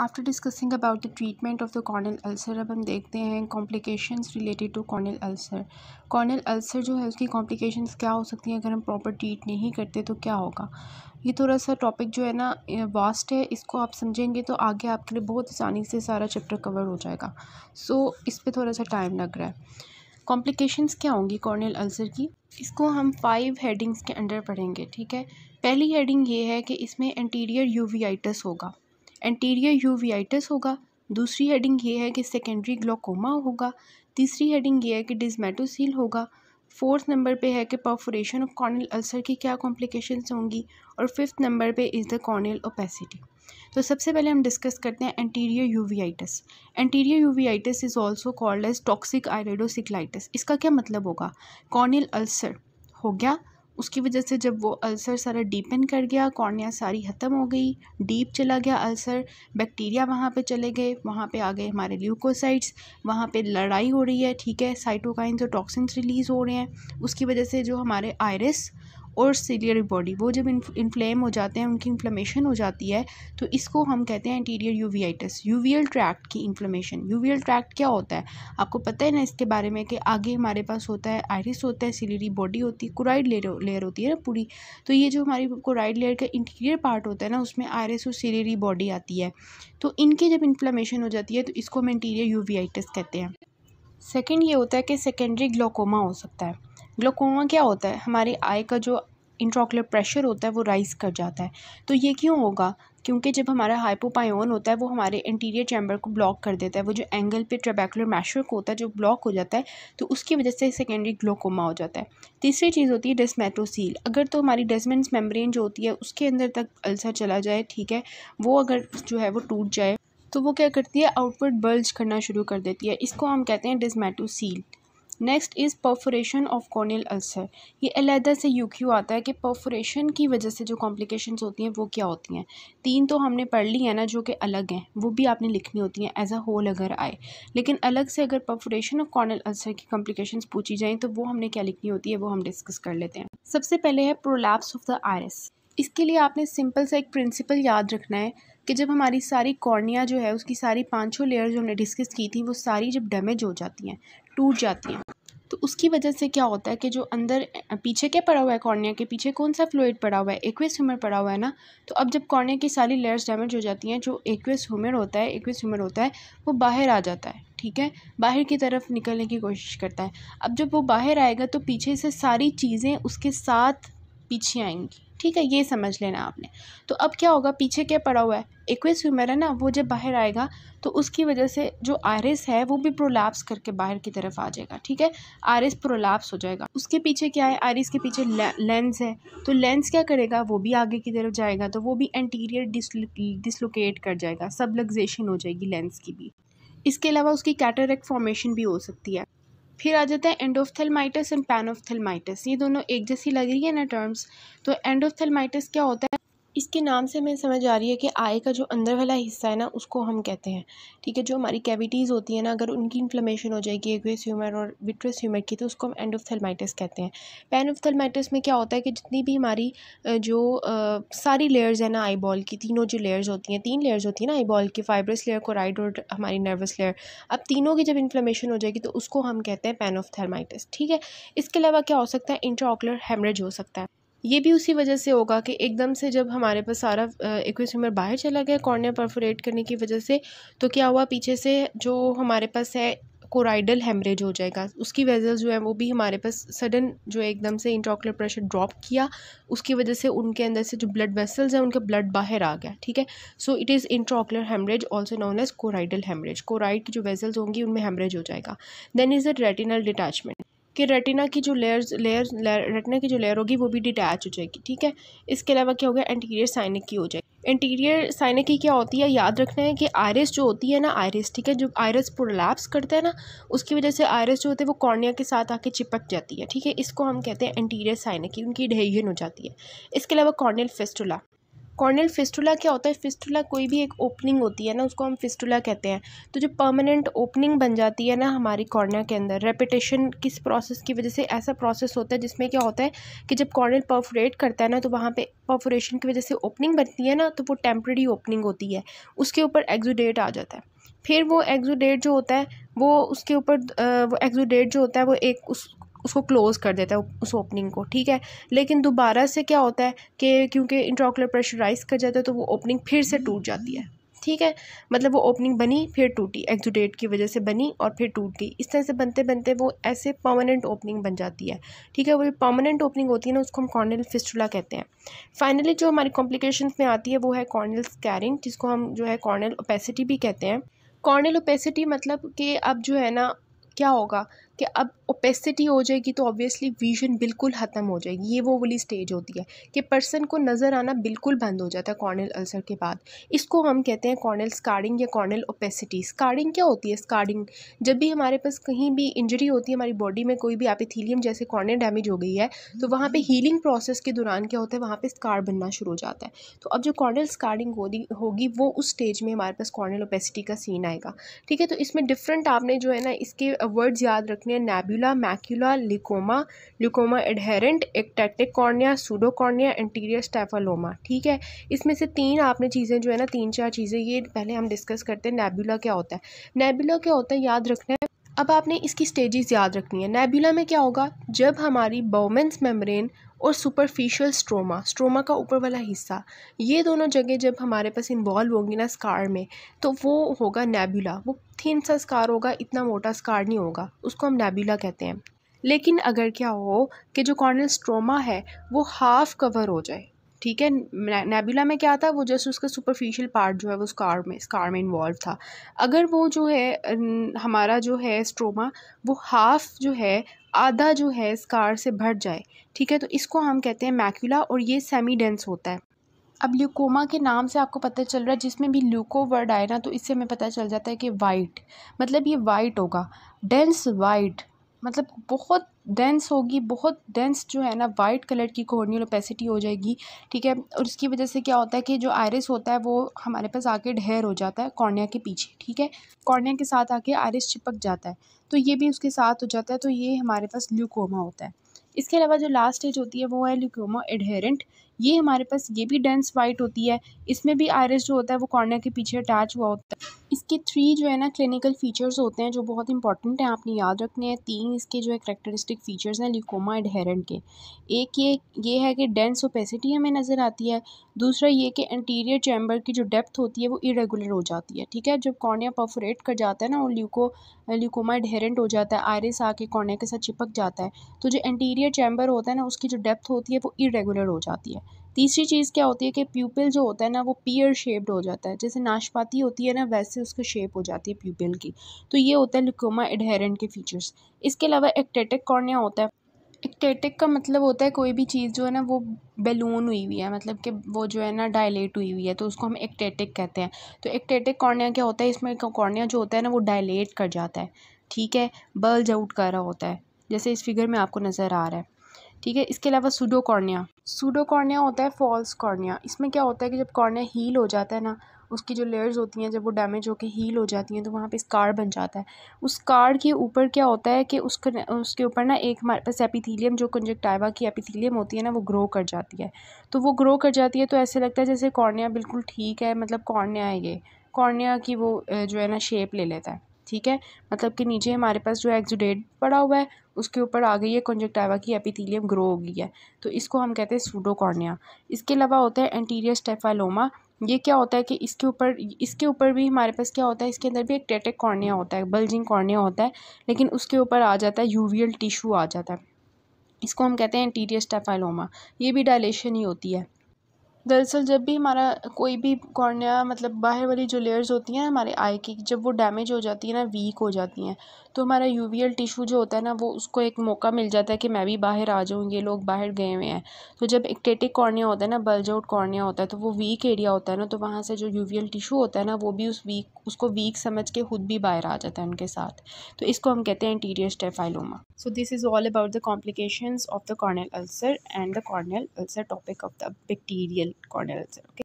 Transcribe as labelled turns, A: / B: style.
A: after discussing about the treatment of the corneal ulcer अब हम देखते हैं complications related to corneal ulcer corneal ulcer जो है उसकी कॉम्प्लिकेशंस क्या हो सकती हैं अगर हम प्रॉपर ट्रीट नहीं करते तो क्या होगा ये थोड़ा सा टॉपिक जो है ना वास्ट है इसको आप समझेंगे तो आगे आपके लिए बहुत आसानी से सारा चैप्टर कवर हो जाएगा सो so, इस पर थोड़ा सा टाइम लग रहा है कॉम्प्लिकेशंस क्या होंगी कॉर्नियल अल्सर की इसको हम फाइव हेडिंग्स के अंडर पढ़ेंगे ठीक है पहली हेडिंग ये है कि इसमें एंटीरियर यूवियाइटस होगा एंटीरियर यूवियाइटिस होगा दूसरी हेडिंग ये है कि सेकेंडरी ग्लोकोमा होगा तीसरी हेडिंग ये है कि डिजमेटोसील होगा फोर्थ नंबर पे है कि परफोरेशन ऑफ कॉर्नल अल्सर की क्या कॉम्प्लिकेशन होंगी और फिफ्थ नंबर पे इज़ द कॉर्नल ओपेसिटी तो सबसे पहले हम डिस्कस करते हैं anterior uveitis anterior uveitis is also called as toxic iridocyclitis इसका क्या मतलब होगा कॉर्नल अल्सर हो गया उसकी वजह से जब वो अल्सर सारा डीपन कर गया कॉर्निया सारी ख़त्म हो गई डीप चला गया अल्सर बैक्टीरिया वहाँ पे चले गए वहाँ पे आ गए हमारे ल्यूकोसाइट्स वहाँ पे लड़ाई हो रही है ठीक है साइटोकाइंस और टॉक्सिन्स रिलीज़ हो रहे हैं उसकी वजह से जो हमारे आयरस और सीलियर बॉडी वो जब इन्फ्लेम हो जाते हैं उनकी इन्फ्लेमेशन हो जाती है तो इसको हम कहते हैं इंटीरियर यूवीआइटिस यूवियल ट्रैक्ट की इन्फ्लेमेशन यूवियल ट्रैक्ट क्या होता है आपको पता है ना इसके बारे में कि आगे हमारे पास होता है आयरिस होता है सीलियरी बॉडी होती है कोराइड लेयर लेयर होती है ना पूरी तो ये जो हमारी कोराइड लेयर का इंटीरियर पार्ट होता है ना उसमें आयरिस और सीलियरी बॉडी आती है तो इनकी जब इन्फ्लेमेशन हो जाती है तो इसको हम इंटीरियर यूवियाइटस कहते हैं सेकेंड ये होता है कि सेकेंडरी ग्लोकोमा हो सकता है ग्लूकोमा क्या होता है हमारी आई का जो इंट्रोकुलर प्रेशर होता है वो राइज कर जाता है तो ये क्यों होगा क्योंकि जब हमारा हाइपोपायोन होता है वो हमारे इंटीरियर चैम्बर को ब्लॉक कर देता है वो जो एंगल पे ट्रेबैकुलर को होता है जो ब्लॉक हो जाता है तो उसकी वजह से सेकेंडरी ग्लोकोमा हो जाता है तीसरी चीज़ होती है डेस्मेटोसील अगर तो हमारी डेजमेंस मेम्ब्रेन जो होती है उसके अंदर तक अल्सर चला जाए ठीक है वो अगर जो है वो टूट जाए तो वो क्या करती है आउटवर्ड बल्ज करना शुरू कर देती है इसको हम कहते हैं descemetocele next is perforation of corneal ulcer ये अलहदा से यू क्यू आता है कि परफोरेशन की वजह से जो कॉम्प्लिकेशंस होती हैं वो क्या होती हैं तीन तो हमने पढ़ ली है ना जो कि अलग हैं वो भी आपने लिखनी होती हैं एज अ होल अगर आए लेकिन अलग से अगर परफोरेशन ऑफ कॉर्नियल अल्सर की कॉम्प्लिकेशन पूछी जाएँ तो वो हमने क्या लिखनी होती है वो हम डिस्कस कर लेते हैं सबसे पहले है प्रोलैप्स ऑफ द आयरस इसके लिए आपने सिंपल सा एक प्रिंसिपल याद रखना है कि जब हमारी सारी कॉर्निया जो है उसकी सारी पांचों लेयर जो हमने डिस्कस की थी वो सारी जब डैमेज हो जाती हैं टूट जाती हैं तो उसकी वजह से क्या होता है कि जो अंदर पीछे क्या पड़ा हुआ है कॉर्निया के पीछे कौन सा फ्लोइड पड़ा हुआ है एक्वेस ह्यूमर पड़ा हुआ है ना तो अब जब कॉर्निया की सारी लेयर्स डैमेज हो जाती हैं जो एक्वेस ह्यूमर होता है एक्वेस ह्यूमर होता है वो बाहर आ जाता है ठीक है बाहर की तरफ निकलने की कोशिश करता है अब जब वो बाहर आएगा तो पीछे से सारी चीज़ें उसके साथ पीछे आएंगी ठीक है ये समझ लेना आपने तो अब क्या होगा पीछे क्या पड़ा हुआ है एक्वेस ह्यूमर है ना वो जब बाहर आएगा तो उसकी वजह से जो आरएस है वो भी प्रोलैप्स करके बाहर की तरफ आ जाएगा ठीक है आरएस प्रोलैप्स हो जाएगा उसके पीछे क्या है आरएस के पीछे लेंस है तो लेंस क्या करेगा वो भी आगे की तरफ जाएगा तो वो भी एंटीरियर डिसलोकेट कर जाएगा सबलग्जेशन हो जाएगी लेंस की भी इसके अलावा उसकी कैटरक फॉर्मेशन भी हो सकती है फिर आ जाता है एंडोफथेलमाइटिस एंड पैनोफथेलमाइटिस ये दोनों एक जैसी लग रही है ना टर्म्स तो एंडोफथेलमाइटिस क्या होता है इसके नाम से हमें समझ आ रही है कि आई का जो अंदर वाला हिस्सा है ना उसको हम कहते हैं ठीक है जो हमारी कैविटीज़ होती है ना अगर उनकी इन्फ्लेमेशन हो जाएगी एग्वेस ह्यूमर और विट्रस ह्यूमर की तो उसको हम एंडोफ्थेलमाइटिस कहते हैं पेन ऑफथेलमाइटिस में क्या होता है कि जितनी भी हमारी जो आ, सारी लेयर्स हैं ना आई बॉल की तीनों जो लेयर्स होती हैं तीन लेयर्स होती हैं ना आई बॉल की फाइब्रस लेयर कोराइड और हमारी नर्वस लेयर अब तीनों की जब इन्फ्लेमेशन हो जाएगी तो उसको हम कहते हैं पेन पैनोफ्थेलमाइटिस ठीक है इसके अलावा क्या हो सकता है इंट्राकुलर हेमरेज हो सकता है ये भी उसी वजह से होगा कि एकदम से जब हमारे पास सारा एक्विस ह्यूमर बाहर चला गया कॉर्निया परफोरेट करने की वजह से तो क्या हुआ पीछे से जो हमारे पास है कोराइडल हेमरेज हो जाएगा उसकी वेजल्स जो है वो भी हमारे पास सडन जो है एकदम से इंट्रोकुलर प्रेशर ड्रॉप किया उसकी वजह से उनके अंदर से जो ब्लड वेसल्स हैं उनका ब्लड बाहर आ गया ठीक है so it is intraocular haemorrhage also known as choroidal haemorrhage choroid की जो वेजल्स होंगी उनमें हेमरेज हो जाएगा then is a retinal detachment कि रेटिना की जो लेयर्स लेयर रेटिना की जो लेयर होगी वो भी डिटैच हो जाएगी ठीक है इसके अलावा क्या हो गया एंटीरियर साइनिक की हो जाएगी इंटीरियर साइनिक की क्या होती है याद रखना है कि आयरस जो होती है ना आयरस ठीक है जो आयरस प्रोलैप्स करता है ना उसकी वजह से आयरस जो होते हैं वो कॉर्निया के साथ आके चिपक जाती है ठीक है इसको हम कहते हैं इंटीरियर साइनिक उनकी डेहियन हो जाती है इसके अलावा कॉर्नियल फेस्टुला कॉर्नल फिस्टुला क्या होता है फिस्टुला कोई भी एक ओपनिंग होती है ना उसको हम फिस्टुला कहते हैं तो जो परमानेंट ओपनिंग बन जाती है ना हमारी कॉर्निया के अंदर रेपिटेशन किस प्रोसेस की वजह से ऐसा प्रोसेस होता है जिसमें क्या होता है कि जब कॉर्नल परफोरेट करता है ना तो वहाँ पे परफोरेशन की वजह से ओपनिंग बनती है ना तो वो टेम्प्रेरी ओपनिंग होती है उसके ऊपर एग्जोडेट आ जाता है फिर वो एग्जोडेट जो होता है वो उसके ऊपर वो एग्जोडेट जो होता है वो एक उस उसको क्लोज़ कर देता है उस ओपनिंग को ठीक है लेकिन दोबारा से क्या होता है कि क्योंकि इंट्राकुलर प्रेशराइज कर जाता है तो वो ओपनिंग फिर से टूट जाती है ठीक है मतलब वो ओपनिंग बनी फिर टूटी एक्जुडेट की वजह से बनी और फिर टूट गई इस तरह से बनते बनते वो ऐसे पर्मानेंट ओपनिंग बन जाती है ठीक है वो जो परमानेंट ओपनिंग होती है ना उसको हम कॉर्नल फिस्टुला कहते हैं फाइनली जो हमारी कॉम्प्लिकेशन में आती है वो है कॉर्नल स्कैरिंग जिसको हम जो है कॉर्नल ओपेसिटी भी कहते हैं कॉर्नल ओपेसिटी मतलब कि अब जो है ना क्या होगा कि अब ओपेसिटी हो जाएगी तो ऑब्वियसली विजन बिल्कुल ख़त्म हो जाएगी ये वो वाली स्टेज होती है कि पर्सन को नज़र आना बिल्कुल बंद हो जाता है कॉर्नल अल्सर के बाद इसको हम कहते हैं कॉर्नल स्कारिंग या कॉर्नल ओपेसिटी स्कारिंग क्या होती है स्कारिंग जब भी हमारे पास कहीं भी इंजरी होती है हमारी बॉडी में कोई भी एपिथीलियम जैसे कॉर्नल डैमेज हो गई है तो वहाँ पर हीलिंग प्रोसेस के दौरान क्या होता है वहाँ पर स्कार बनना शुरू हो जाता है तो अब जो कॉर्नल स्कारिंग होगी वो उस स्टेज में हमारे पास कॉर्नल ओपेसिटी का सीन आएगा ठीक है तो इसमें डिफरेंट आपने जो है ना इसके वर्ड्स याद रखने ने nebula macula leucoma leucoma adherent ectatic cornea pseudocornea interior staphyloma ठीक है इसमें से तीन आपने चीज़ें जो है ना तीन चार चीज़ें ये पहले हम डिस्कस करते हैं नेबुला क्या होता है नेबुला क्या होता है याद रखना है अब आपने इसकी स्टेजेस याद रखनी है नेबुला में क्या होगा जब हमारी बोमेंस मेम्ब्रेन और सुपरफिशियल स्ट्रोमा स्ट्रोमा का ऊपर वाला हिस्सा ये दोनों जगह जब हमारे पास इन्वॉल्व होंगी ना स्कार में तो वो होगा नेबुला वो थिन सा स्कार होगा इतना मोटा स्कार नहीं होगा उसको हम नेबुला कहते हैं लेकिन अगर क्या हो कि जो कॉर्नल स्ट्रोमा है वो हाफ कवर हो जाए ठीक है नेबुला में क्या था वो जस्ट उसका सुपरफिशियल पार्ट जो है वो स्कार में स्कार में इन्वॉल्व था अगर वो जो है हमारा जो है स्ट्रोमा वो हाफ जो है आधा जो है स्कार से भर जाए ठीक है तो इसको हम कहते हैं मैक्यूला और ये सेमी डेंस होता है अब ल्यूकोमा के नाम से आपको पता चल रहा है जिसमें भी ल्यूको वर्ड आए ना तो इससे हमें पता चल जाता है कि वाइट मतलब ये वाइट होगा डेंस वाइट मतलब बहुत डेंस होगी बहुत डेंस जो है ना वाइट कलर की कॉर्नियल ओपेसिटी हो जाएगी ठीक है और इसकी वजह से क्या होता है कि जो आयरिस होता है वो हमारे पास आके ढेर हो जाता है कॉर्निया के पीछे ठीक है कॉर्निया के साथ आके आयरिस चिपक जाता है तो ये भी उसके साथ हो जाता है तो ये हमारे पास ल्यूकोमा होता है इसके अलावा जो लास्ट स्टेज होती है वो है ल्यूकोमा एडहेरेंट ये हमारे पास ये भी डेंस वाइट होती है इसमें भी आयरस जो होता है वो कॉर्नर के पीछे अटैच हुआ होता है इसके थ्री जो है ना क्लिनिकल फीचर्स होते हैं जो बहुत इंपॉर्टेंट हैं आपने याद रखने हैं तीन इसके जो है करेक्टरिस्टिक फीचर्स हैं लिकोमा एडहेरेंट के एक ये ये है कि डेंस ओपेसिटी हमें नज़र आती है दूसरा ये कि एंटीरियर चैम्बर की जो डेप्थ होती है वो इरेगुलर हो जाती है ठीक है जब कॉर्निया परफोरेट कर जाता है ना और ल्यूको ल्यूकोमा एडहेरेंट हो जाता है आयरस आके कॉर्निया के साथ चिपक जाता है तो जो इंटीरियर चैम्बर होता है ना उसकी जो डेप्थ होती है वो इरेगुलर हो जाती है तीसरी चीज़ क्या होती है कि प्यूपिल जो होता है ना वो पियर शेप्ड हो जाता है जैसे नाशपाती होती है ना वैसे उसकी शेप हो जाती है प्यूपिल की तो ये होता है लिकोमा एडहेरेंट के फीचर्स इसके अलावा एक्टेटिक कॉर्निया होता है एक्टेटिक का मतलब होता है कोई भी चीज़ जो है ना वो बैलून हुई हुई है मतलब कि वो जो है ना डायलेट हुई हुई है तो उसको हम एक्टेटिक कहते हैं तो एक्टेटिक कॉर्निया क्या होता है इसमें कॉर्निया जो होता है ना वो डायलेट कर जाता है ठीक है बल्ज आउट कर रहा होता है जैसे इस फिगर में आपको नज़र आ रहा है ठीक है इसके अलावा सूडो कॉर्निया सूडो कॉर्निया होता है फॉल्स कॉर्निया इसमें क्या होता है कि जब कॉर्निया हील हो जाता है ना उसकी जो लेयर्स होती हैं जब वो डैमेज होकर हील हो जाती हैं तो वहाँ पे स्कार बन जाता है उस स्कार के ऊपर क्या होता है कि उसके उसके ऊपर ना एक हमारे पास एपिथीलियम जो कंजक्टाइवा की एपिथीलियम होती है ना वो ग्रो कर जाती है तो वो ग्रो कर जाती है तो ऐसे लगता है जैसे कॉर्निया बिल्कुल ठीक है मतलब कॉर्निया है ये कॉर्निया की वो जो है ना शेप ले लेता है ठीक है मतलब कि नीचे हमारे पास जो एक्जुडेट पड़ा हुआ है उसके ऊपर आ गई है कॉन्जेक्टाइवा की एपिथीलियम ग्रो हो गई है तो इसको हम कहते हैं सूडोकॉर्निया इसके अलावा होता है एंटीरियर स्टेफालोमा ये क्या होता है कि इसके ऊपर इसके ऊपर भी हमारे पास क्या होता है इसके अंदर भी एक टेटेक कॉर्निया होता है बल्जिंग कॉर्निया होता है लेकिन उसके ऊपर आ जाता है यूवियल टिशू आ जाता है इसको हम कहते हैं एंटीरियर स्टेफाइलोमा ये भी डायलेशन ही होती है दरअसल जब भी हमारा कोई भी कॉर्निया मतलब बाहर वाली जो लेयर्स होती हैं हमारे आई की जब वो डैमेज हो जाती है ना वीक हो जाती हैं तो हमारा यूवीएल टिशू जो होता है ना वो उसको एक मौका मिल जाता है कि मैं भी बाहर आ जाऊँ ये लोग बाहर गए हुए हैं तो जब एक्टेटिक कॉर्निया होता है ना बल्ज आउट कॉर्निया होता है तो वो वीक एरिया होता है ना तो वहाँ से जो यूवीएल टिशू होता है ना वो भी उस वीक उसको वीक समझ के खुद भी बाहर आ जाता है उनके साथ तो इसको हम कहते हैं interior staphyloma so this is all about the complication of the corneal ulcer and the corneal ulcer topic of the bacterial cornels okay